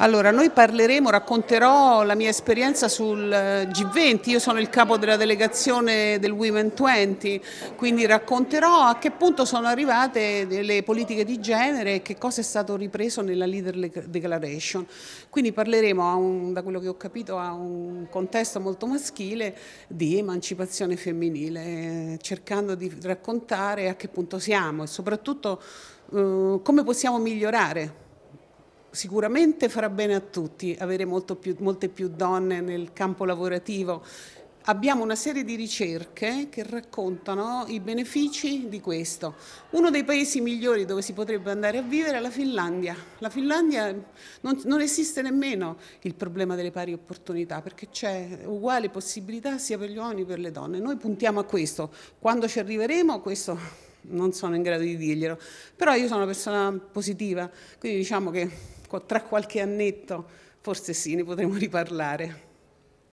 Allora, noi parleremo, racconterò la mia esperienza sul eh, G20, io sono il capo della delegazione del Women 20, quindi racconterò a che punto sono arrivate le politiche di genere e che cosa è stato ripreso nella Leader Declaration. Quindi parleremo, un, da quello che ho capito, a un contesto molto maschile di emancipazione femminile, cercando di raccontare a che punto siamo e soprattutto eh, come possiamo migliorare sicuramente farà bene a tutti avere più, molte più donne nel campo lavorativo. Abbiamo una serie di ricerche che raccontano i benefici di questo. Uno dei paesi migliori dove si potrebbe andare a vivere è la Finlandia. La Finlandia non, non esiste nemmeno il problema delle pari opportunità perché c'è uguale possibilità sia per gli uomini che per le donne. Noi puntiamo a questo. Quando ci arriveremo, questo non sono in grado di dirglielo, però io sono una persona positiva, quindi diciamo che tra qualche annetto forse sì, ne potremo riparlare.